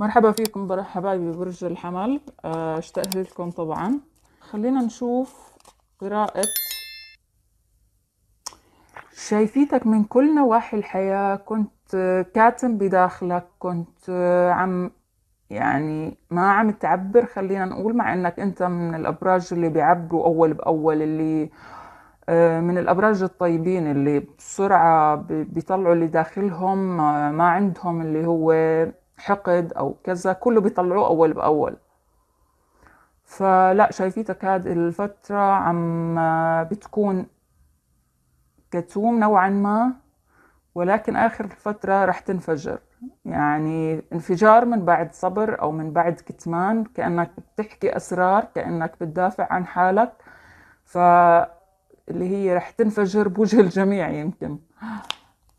مرحبا فيكم برح حبايبي برج الحمل آه، اشتقت لكم طبعا خلينا نشوف قراءة شايفيتك من كل نواحي الحياة كنت آه، كاتم بداخلك كنت آه، عم يعني ما عم تعبر خلينا نقول مع انك انت من الابراج اللي بيعبروا اول باول اللي من الابراج الطيبين اللي بسرعه بيطلعوا اللي داخلهم ما عندهم اللي هو حقد أو كذا كله بيطلعوه أول بأول فلا شايفيتك هذه الفترة عم بتكون كتوم نوعا ما ولكن آخر فترة رح تنفجر يعني انفجار من بعد صبر أو من بعد كتمان كأنك بتحكي أسرار كأنك بتدافع عن حالك فاللي هي رح تنفجر بوجه الجميع يمكن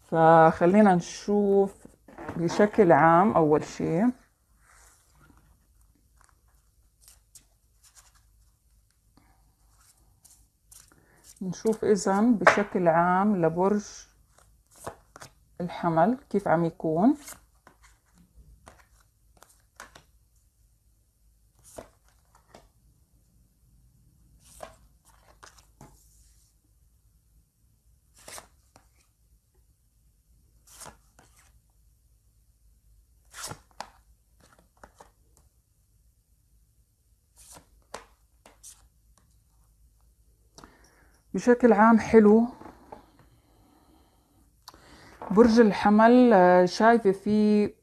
فخلينا نشوف بشكل عام أول شيء نشوف إذا بشكل عام لبرج الحمل كيف عم يكون بشكل عام حلو برج الحمل آه، شايفة فيه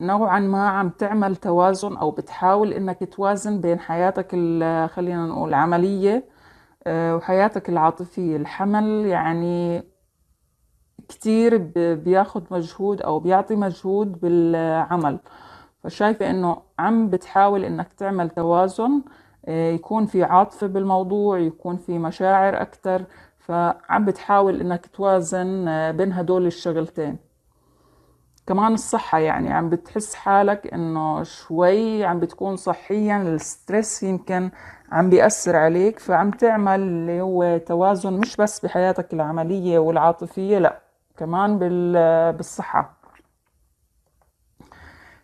نوعا ما عم تعمل توازن أو بتحاول إنك توازن بين حياتك آه، خلينا نقول عملية آه، وحياتك العاطفية الحمل يعني كتير بياخد مجهود أو بيعطي مجهود بالعمل فشايفة إنه عم بتحاول إنك تعمل توازن آه، يكون في عاطفة بالموضوع يكون في مشاعر أكتر فعم بتحاول إنك توازن آه، بين هدول الشغلتين كمان الصحة يعني عم بتحس حالك إنه شوي عم بتكون صحيا الستريس يمكن عم بيأثر عليك فعم تعمل اللي هو توازن مش بس بحياتك العملية والعاطفية لأ كمان بالصحة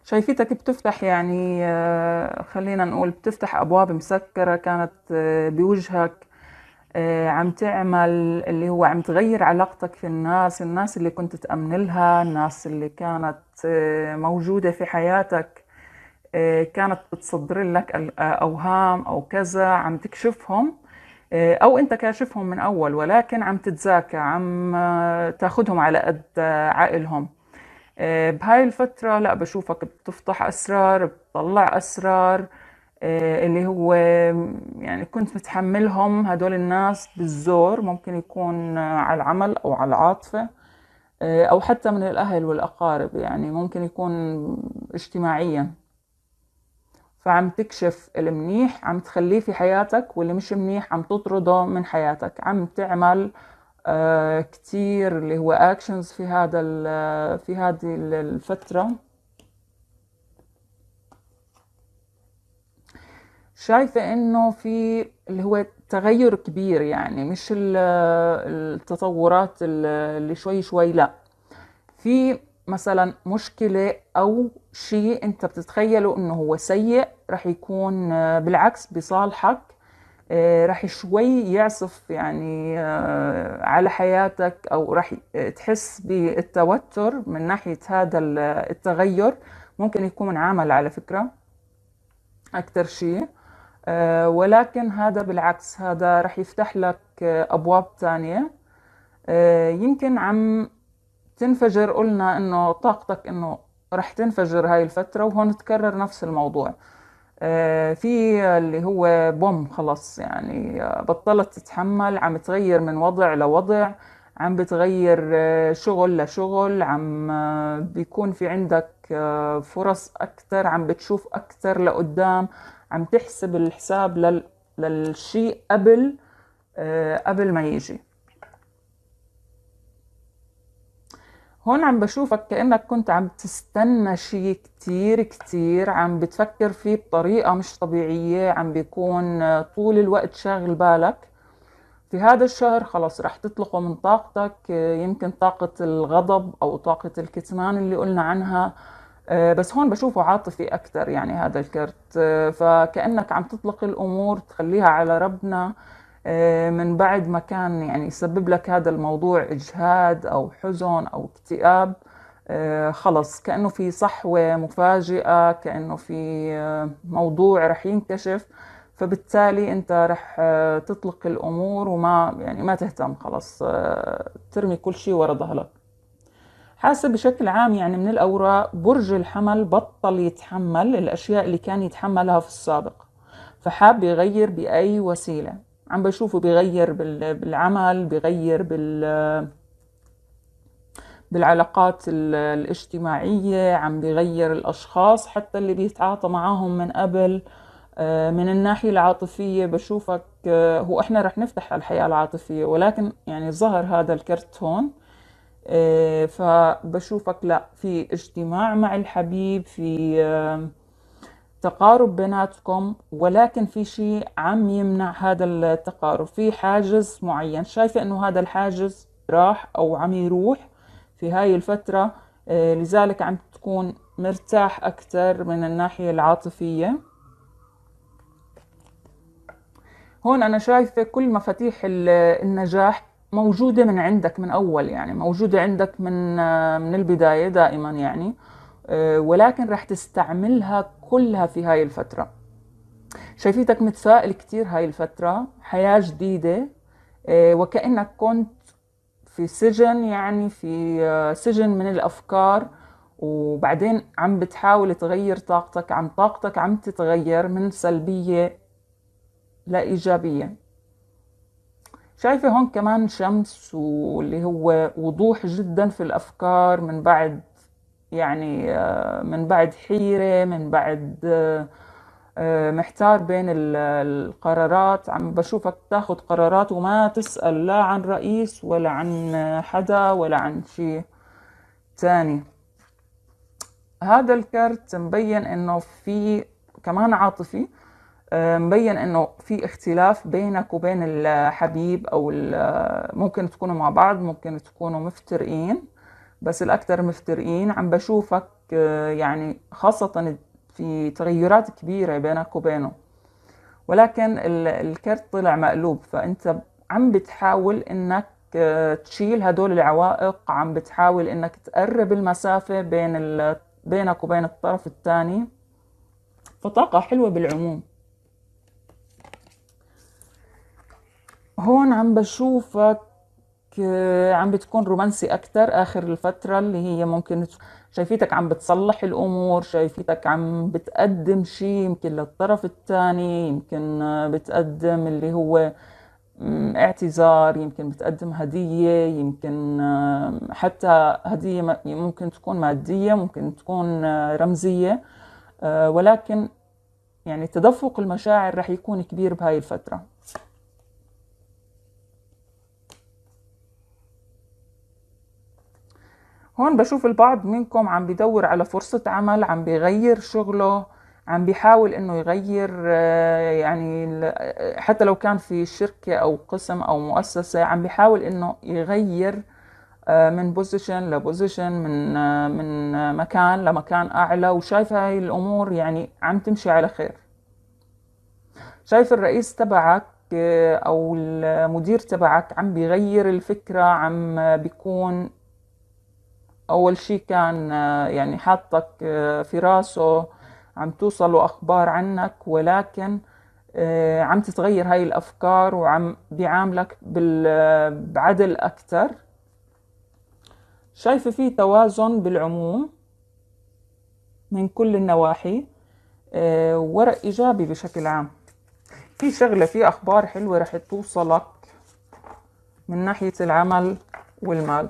شايفتك بتفتح يعني آه، خلينا نقول بتفتح أبواب مسكرة كانت آه، بوجهك آه، عم تعمل اللي هو عم تغير علاقتك في الناس الناس اللي كنت تأمن لها الناس اللي كانت موجودة في حياتك كانت بتصدر لك أوهام أو كذا عم تكشفهم أو أنت كاشفهم من أول ولكن عم تتزاكى عم تاخدهم على قد عقلهم آه، بهاي الفترة لا بشوفك بتفتح أسرار بتطلع أسرار آه، اللي هو يعني كنت متحملهم هدول الناس بالزور ممكن يكون على العمل أو على العاطفة آه، أو حتى من الأهل والأقارب يعني ممكن يكون اجتماعيا فعم تكشف المنيح عم تخليه في حياتك واللي مش منيح عم تطرده من حياتك عم تعمل آه، كتير اللي هو اكشنز في هذا آه، في هذه الفتره شايفة انه في اللي هو تغير كبير يعني مش آه، التطورات اللي شوي شوي لا في مثلا مشكلة او شيء انت بتتخيله انه هو سيء رح يكون بالعكس بصالحك آه، راح شوي يعصف يعني آه، على حياتك او راح تحس بالتوتر من ناحيه هذا التغير ممكن يكون عامل على فكره اكثر شيء آه، ولكن هذا بالعكس هذا راح يفتح لك ابواب ثانيه يمكن عم تنفجر قلنا انه طاقتك انه راح تنفجر هاي الفتره وهون تكرر نفس الموضوع آه، في اللي هو بوم خلاص يعني آه، بطلت تتحمل عم تغير من وضع لوضع عم بتغير آه، شغل لشغل عم بيكون في عندك فرص أكتر عم بتشوف أكتر لقدام عم تحسب الحساب للشيء قبل قبل ما يجي هون عم بشوفك كأنك كنت عم تستنى شيء كتير كتير عم بتفكر فيه بطريقة مش طبيعية عم بيكون آه، طول الوقت شاغل بالك في هذا الشهر خلص رح تطلقه من طاقتك آه، يمكن طاقة الغضب أو طاقة الكتمان اللي قلنا عنها آه، بس هون بشوفه عاطفي أكتر يعني هذا الكرت فكأنك عم تطلق الأمور تخليها على ربنا آه، من بعد ما كان يعني يسبب لك هذا الموضوع إجهاد أو حزن أو اكتئاب آه، خلص كأنه في صحوة مفاجئة كأنه في آه، موضوع رح ينكشف فبالتالي انت رح تطلق الامور وما يعني ما تهتم خلص ترمي كل شيء ورا ظهرك حاسه بشكل عام يعني من الاوراق برج الحمل بطل يتحمل الاشياء اللي كان يتحملها في السابق فحاب يغير باي وسيله عم بشوفه بغير بالعمل بغير بال بالعلاقات الاجتماعية عم بغير الأشخاص حتى اللي بيتعاطى معاهم من قبل آه، من الناحية العاطفية بشوفك آه، هو احنا رح نفتح على الحياة العاطفية ولكن يعني ظهر هذا الكرت هون آه، فبشوفك لا في اجتماع مع الحبيب في تقارب بيناتكم ولكن في شيء عم يمنع هذا التقارب في حاجز معين شايفة انه هذا الحاجز راح او عم يروح في هاي الفترة آه، لذلك عم تكون مرتاح أكثر من الناحية العاطفية هون أنا شايفة كل مفاتيح النجاح موجودة من عندك من أول يعني موجودة عندك من آه، من البداية دائما يعني آه، ولكن رح تستعملها كلها في هاي الفترة شايفيتك متفائل كتير هاي الفترة حياة جديدة آه، وكأنك كنت في سجن يعني في آه، سجن من الأفكار وبعدين عم بتحاول تغير طاقتك عم طاقتك عم تتغير من سلبية لإيجابية شايفة هون كمان شمس واللي هو وضوح جدا في الأفكار من بعد يعني آه، من بعد حيرة من بعد آه، آه، محتار بين القرارات عم بشوفك تاخد قرارات وما تسأل لا عن رئيس ولا عن حدا ولا عن شيء تاني هذا الكرت مبين انه في كمان عاطفي مبين انه في اختلاف بينك وبين الحبيب او ممكن تكونوا مع بعض ممكن تكونوا مفترقين بس الأكثر مفترقين عم بشوفك آه، يعني خاصة في تغيرات كبيرة بينك وبينه ولكن الكرت طلع مقلوب فأنت عم بتحاول إنك آه، تشيل هدول العوائق عم بتحاول إنك تقرب المسافة بين ال... بينك وبين الطرف الثاني فطاقة حلوة بالعموم هون عم بشوفك آه، عم بتكون رومانسي اكثر اخر الفتره اللي هي ممكن شايفيتك عم بتصلح الامور شايفيتك عم بتقدم شيء يمكن للطرف الثاني يمكن آه، بتقدم اللي هو اعتذار يمكن بتقدم هدية يمكن آه، حتى هدية ممكن تكون مادية ممكن تكون رمزية ولكن يعني تدفق المشاعر رح يكون كبير بهاي الفترة هون بشوف البعض منكم عم بدور على فرصة عمل عم بغير شغله عم بيحاول انه يغير آه، يعني آه، حتى لو كان في شركة او قسم او مؤسسة عم بيحاول انه يغير آه، من بوزيشن لبوزيشن من من مكان لمكان اعلى وشايف هاي الامور يعني عم تمشي على خير شايف الرئيس تبعك او المدير تبعك عم بيغير الفكرة عم بيكون أول شيء كان آه، يعني حاطك آه، في راسه عم توصله أخبار عنك ولكن آه، عم تتغير هاي الأفكار وعم بيعاملك بعدل أكتر شايفة في توازن بالعموم من كل النواحي ورق إيجابي بشكل عام في شغلة في أخبار حلوة رح توصلك من ناحية العمل والمال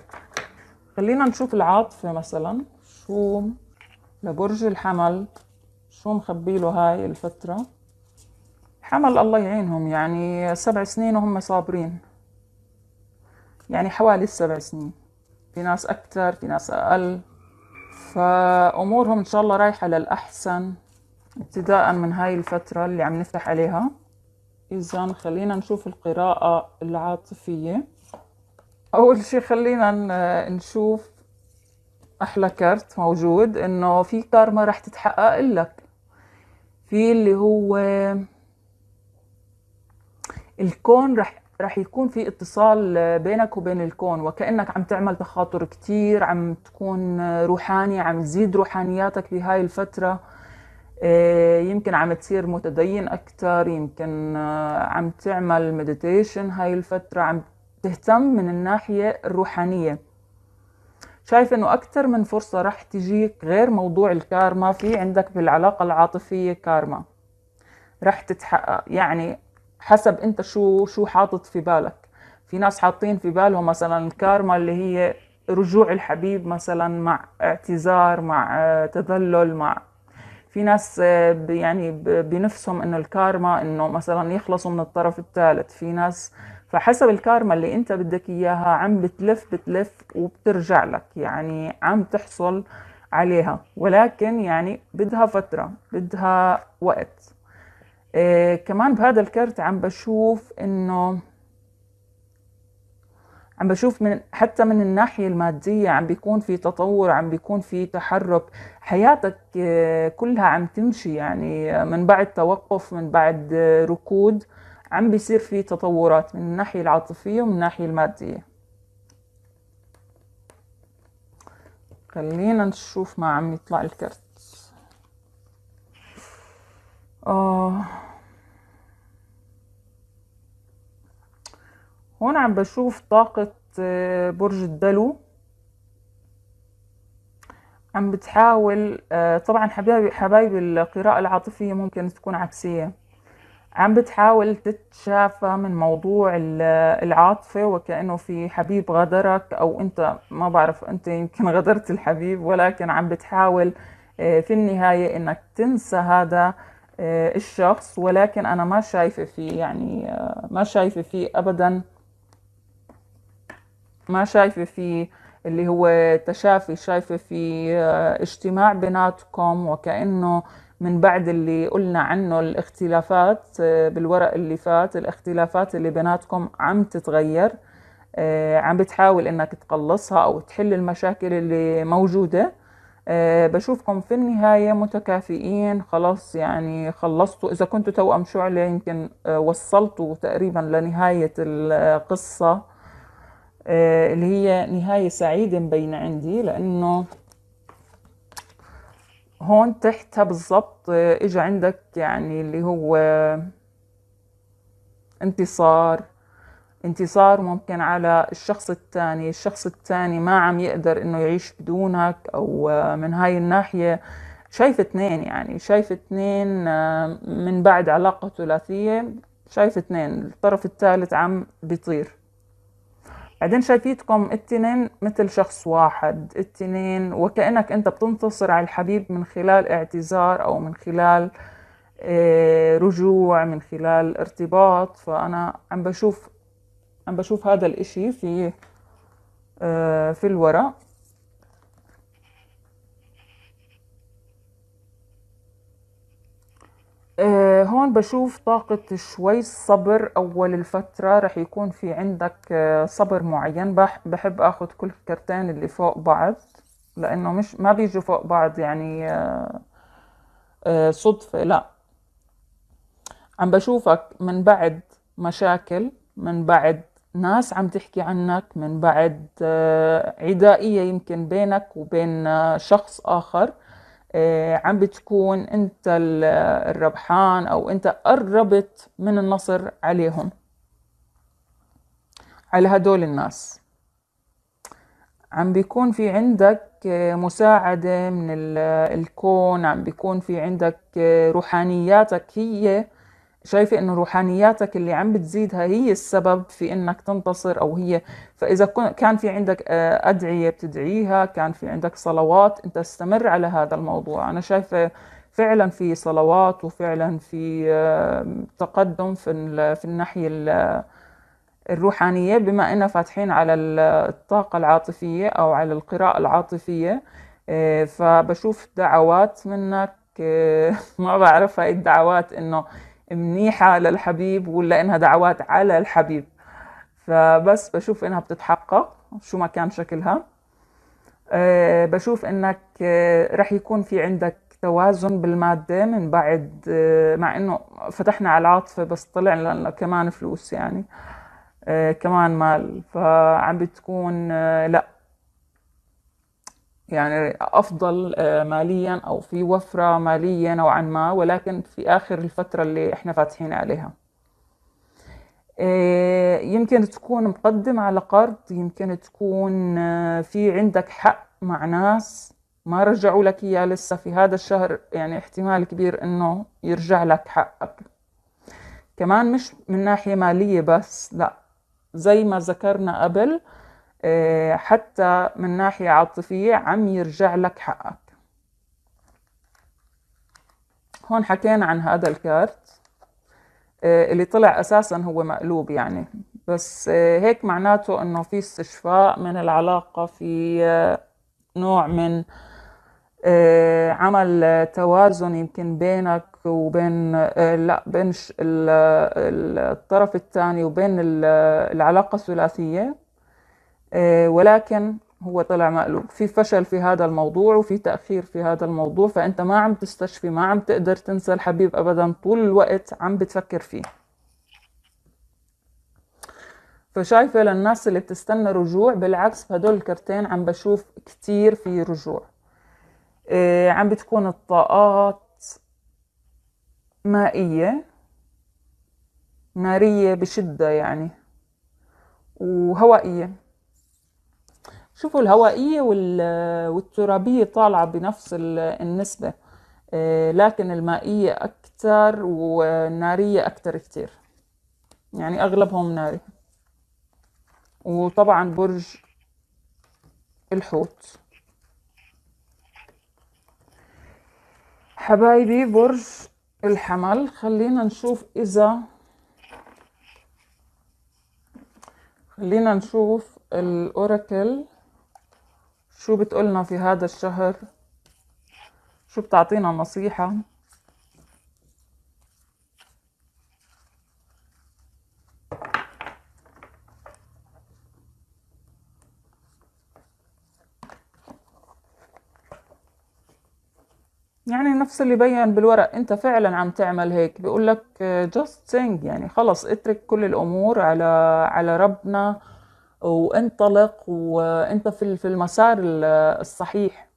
خلينا نشوف العاطفة مثلا شو لبرج الحمل شو مخبي له هاي الفترة حمل الله يعينهم يعني سبع سنين وهم صابرين يعني حوالي السبع سنين في ناس أكثر في ناس أقل فأمورهم إن شاء الله رايحة للأحسن ابتداء من هاي الفترة اللي عم نفتح عليها إذا خلينا نشوف القراءة العاطفية اول شيء خلينا نشوف احلى كارت موجود انه في كارما رح تتحقق لك في اللي هو الكون رح رح يكون في اتصال بينك وبين الكون وكأنك عم تعمل تخاطر كتير عم تكون روحاني عم تزيد روحانياتك بهاي الفترة آه، يمكن عم تصير متدين أكتر يمكن آه، عم تعمل مديتيشن هاي الفترة عم تهتم من الناحية الروحانية شايف انه اكثر من فرصة رح تجيك غير موضوع الكارما في عندك بالعلاقة العاطفية كارما رح تتحقق يعني حسب انت شو شو حاطط في بالك في ناس حاطين في بالهم مثلا الكارما اللي هي رجوع الحبيب مثلا مع اعتذار مع آه، تذلل مع في ناس آه، يعني بنفسهم انه الكارما انه مثلا يخلصوا من الطرف الثالث في ناس فحسب الكارما اللي انت بدك اياها عم بتلف بتلف وبترجع لك يعني عم تحصل عليها ولكن يعني بدها فترة بدها وقت إيه كمان بهذا الكرت عم بشوف انه عم بشوف من حتى من الناحية المادية عم بيكون في تطور عم بيكون في تحرك حياتك آه، كلها عم تمشي يعني آه، من بعد توقف من بعد آه، ركود عم بيصير في تطورات من الناحية العاطفية ومن الناحية المادية خلينا نشوف ما عم يطلع الكرت آه. هون عم بشوف طاقة آه، برج الدلو عم بتحاول آه، طبعا حبايبي حبايبي القراءة العاطفية ممكن تكون عكسية عم بتحاول تتشافى من موضوع العاطفة وكأنه في حبيب غدرك أو أنت ما بعرف أنت يمكن غدرت الحبيب ولكن عم بتحاول آه، في النهاية أنك تنسى هذا آه، الشخص ولكن أنا ما شايفة فيه يعني آه، ما شايفة فيه أبدا ما شايفة فيه اللي هو تشافي شايفة فيه اجتماع بيناتكم وكأنه من بعد اللي قلنا عنه الاختلافات آه، بالورق اللي فات الاختلافات اللي بيناتكم عم تتغير آه، عم بتحاول انك تقلصها او تحل المشاكل اللي موجوده آه، بشوفكم في النهاية متكافئين خلاص يعني خلصتوا إذا كنتوا توأم شعلة يمكن وصلتوا تقريبا لنهاية القصة اللي هي نهاية سعيدة مبينة عندي لأنه هون تحتها بالضبط آه، اجى عندك يعني اللي هو آه، انتصار انتصار ممكن على الشخص الثاني الشخص الثاني ما عم يقدر انه يعيش بدونك او آه، من هاي الناحية شايف اثنين يعني شايف اثنين من بعد علاقة ثلاثية شايف اثنين الطرف الثالث عم بيطير بعدين شايفيتكم التنين مثل شخص واحد التنين وكأنك أنت بتنتصر على الحبيب من خلال اعتذار أو من خلال آه، رجوع من خلال ارتباط فأنا عم بشوف عم بشوف هذا الإشي في آه، في الورق هون بشوف طاقة شوي الصبر أول الفترة رح يكون في عندك آه، صبر معين بحب أخذ كل كرتين اللي فوق بعض لأنه مش ما بيجوا فوق بعض يعني آه، آه، صدفة لا عم بشوفك من بعد مشاكل من بعد ناس عم تحكي عنك من بعد عدائية يمكن بينك وبين شخص آخر آه، عم بتكون انت الربحان او انت قربت من النصر عليهم على هدول الناس عم بيكون في عندك آه، مساعدة من الكون عم بيكون في عندك آه، روحانياتك هي شايفة انه روحانياتك اللي عم بتزيدها هي السبب في انك تنتصر او هي فاذا كان في عندك آه، ادعية بتدعيها كان في عندك صلوات انت استمر على هذا الموضوع انا شايفة فعلا في صلوات وفعلا في تقدم في في الناحية الروحانية بما اننا فاتحين على الطاقة العاطفية او على القراءة العاطفية آه، فبشوف دعوات منك آه، ما بعرف هاي الدعوات انه منيحة للحبيب ولا إنها دعوات على الحبيب فبس بشوف إنها بتتحقق شو ما كان شكلها آه، بشوف إنك آه، رح يكون في عندك توازن بالمادة من بعد آه، مع إنه فتحنا على العاطفة بس طلع لنا كمان فلوس يعني كمان مال فعم بتكون لأ يعني افضل آه، ماليا او في وفره ماليه نوعا ما ولكن في اخر الفتره اللي احنا فاتحين عليها آه، يمكن تكون مقدم على قرض يمكن تكون آه، في عندك حق مع ناس ما رجعوا لك اياه لسه في هذا الشهر يعني احتمال كبير انه يرجع لك حقك كمان مش من ناحيه ماليه بس لا زي ما ذكرنا قبل آه، حتى من ناحية عاطفية عم يرجع لك حقك هون حكينا عن هذا الكارت آه، اللي طلع أساسا هو مقلوب يعني بس آه، هيك معناته أنه في استشفاء من العلاقة في نوع من عمل توازن يمكن بينك وبين لا بين الطرف الثاني وبين العلاقة الثلاثية آه، ولكن هو طلع مقلوب في فشل في هذا الموضوع وفي تأخير في هذا الموضوع فأنت ما عم تستشفي ما عم تقدر تنسى الحبيب أبدا طول الوقت عم بتفكر فيه فشايفة للناس اللي بتستنى رجوع بالعكس هدول الكرتين عم بشوف كتير في رجوع آه، عم بتكون الطاقات مائية نارية بشدة يعني وهوائية شوفوا الهوائية والترابية طالعة بنفس النسبة آه، لكن المائية أكتر والنارية أكتر كتير يعني أغلبهم ناري وطبعا برج الحوت حبايبي برج الحمل خلينا نشوف إذا خلينا نشوف الأوراكل شو بتقولنا في هذا الشهر شو بتعطينا نصيحة يعني نفس اللي بين بالورق انت فعلا عم تعمل هيك بيقول لك جاست سينج يعني خلص اترك كل الامور على على ربنا وانطلق وانت في المسار الصحيح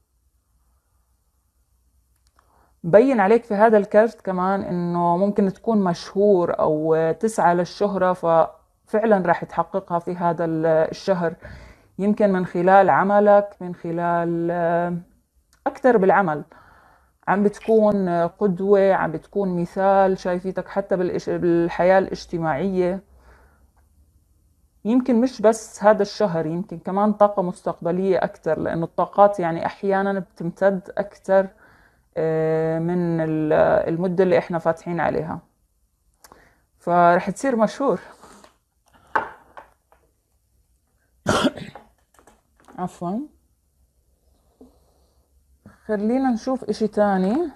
بين عليك في هذا الكارت كمان انه ممكن تكون مشهور او تسعى للشهرة ففعلا راح تحققها في هذا الشهر يمكن من خلال عملك من خلال اكثر بالعمل عم بتكون قدوة عم بتكون مثال شايفيتك حتى بالحياة الاجتماعية يمكن مش بس هذا الشهر يمكن كمان طاقة مستقبلية أكثر لأنه الطاقات يعني أحيانا بتمتد أكثر آه، من المدة اللي إحنا فاتحين عليها فرح تصير مشهور عفوا خلينا نشوف إشي تاني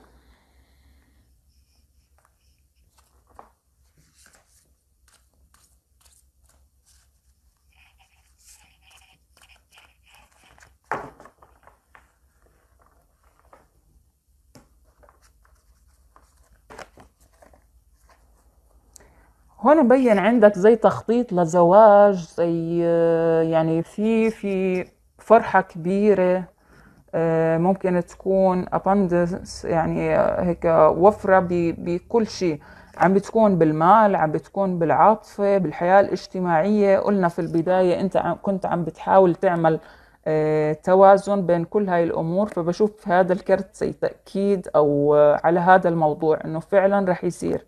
هون مبين عندك زي تخطيط لزواج زي آه، يعني في في فرحة كبيرة آه، ممكن تكون أبندس يعني آه، هيك وفرة بكل شيء عم بتكون بالمال عم بتكون بالعاطفة بالحياة الاجتماعية قلنا في البداية أنت كنت عم بتحاول تعمل توازن بين كل هاي الأمور فبشوف هذا الكرت زي تأكيد أو على هذا الموضوع أنه فعلا رح يصير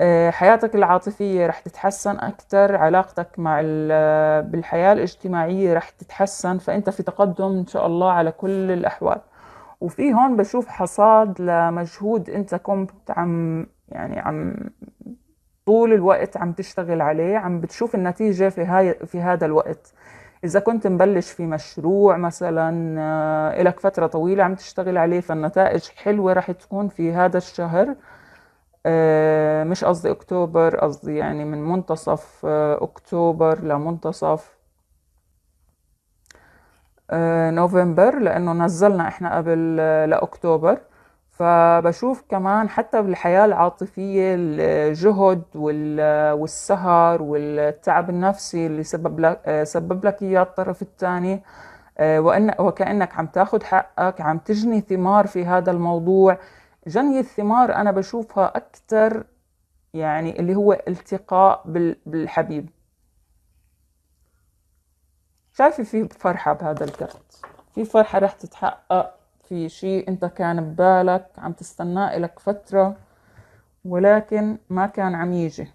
آه، حياتك العاطفية رح تتحسن أكثر علاقتك مع آه، بالحياة الاجتماعية رح تتحسن فأنت في تقدم إن شاء الله على كل الأحوال وفي هون بشوف حصاد لمجهود أنت كنت عم يعني عم طول الوقت عم تشتغل عليه عم بتشوف النتيجة في, هاي في هذا الوقت إذا كنت مبلش في مشروع مثلا آه، إلك فترة طويلة عم تشتغل عليه فالنتائج حلوة رح تكون في هذا الشهر آه، مش قصدي أكتوبر قصدي يعني من منتصف آه، أكتوبر لمنتصف آه، نوفمبر لأنه نزلنا إحنا قبل لأكتوبر فبشوف كمان حتى بالحياة العاطفية الجهد والسهر والتعب النفسي اللي سبب لك سبب لك إياه الطرف الثاني وكأنك عم تاخذ حقك عم تجني ثمار في هذا الموضوع جني الثمار أنا بشوفها أكتر يعني اللي هو التقاء بالحبيب شايفة في فرحة بهذا الكرت في فرحة رح تتحقق في شيء انت كان ببالك عم تستناه لك فترة ولكن ما كان عم يجي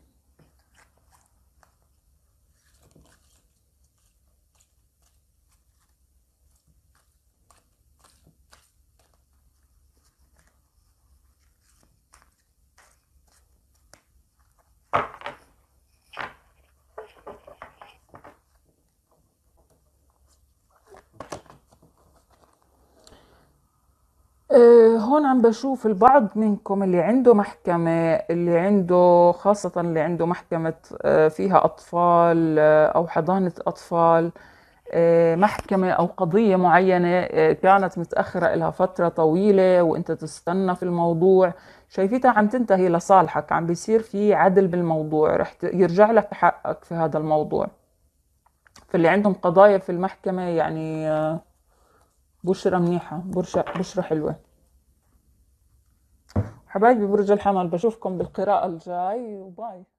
آه، هون عم بشوف البعض منكم اللي عنده محكمة اللي عنده خاصة اللي عنده محكمة آه، فيها أطفال آه، أو حضانة أطفال محكمة أو قضية معينة كانت متأخرة لها فترة طويلة وأنت تستنى في الموضوع شايفتها عم تنتهي لصالحك عم بيصير في عدل بالموضوع رح يرجع لك حقك في هذا الموضوع فاللي عندهم قضايا في المحكمة يعني بشرة منيحة بشرة, بشرة حلوة حبايبي برج الحمل بشوفكم بالقراءة الجاي وباي